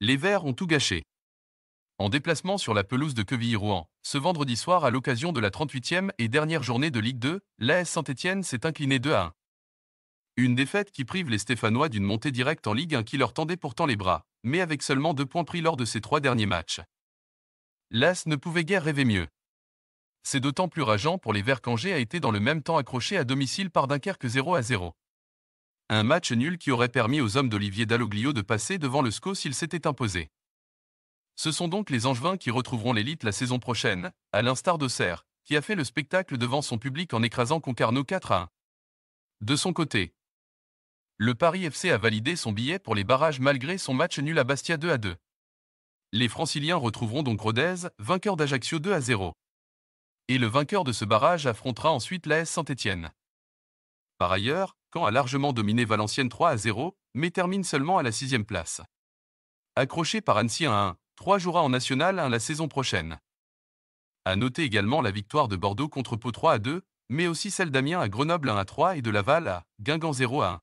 Les Verts ont tout gâché. En déplacement sur la pelouse de queville rouen ce vendredi soir à l'occasion de la 38e et dernière journée de Ligue 2, l'AS Saint-Etienne s'est incliné 2 à 1. Une défaite qui prive les Stéphanois d'une montée directe en Ligue 1 qui leur tendait pourtant les bras, mais avec seulement deux points pris lors de ces trois derniers matchs. L'AS ne pouvait guère rêver mieux. C'est d'autant plus rageant pour les Verts qu'Angers a été dans le même temps accroché à domicile par Dunkerque 0 à 0. Un match nul qui aurait permis aux hommes d'Olivier Dalloglio de passer devant le SCO s'il s'était imposé. Ce sont donc les Angevins qui retrouveront l'élite la saison prochaine, à l'instar d'Auxerre, qui a fait le spectacle devant son public en écrasant Concarneau 4 à 1. De son côté, le Paris FC a validé son billet pour les barrages malgré son match nul à Bastia 2 à 2. Les franciliens retrouveront donc Rodez, vainqueur d'Ajaccio 2 à 0. Et le vainqueur de ce barrage affrontera ensuite S Saint-Étienne. Par ailleurs, quand a largement dominé Valenciennes 3 à 0, mais termine seulement à la sixième place. Accroché par Annecy 1 à 1, 3 jouera en National 1 la saison prochaine. A noter également la victoire de Bordeaux contre Pau 3 à 2, mais aussi celle d'Amiens à Grenoble 1 à 3 et de Laval à Guingamp 0 à 1.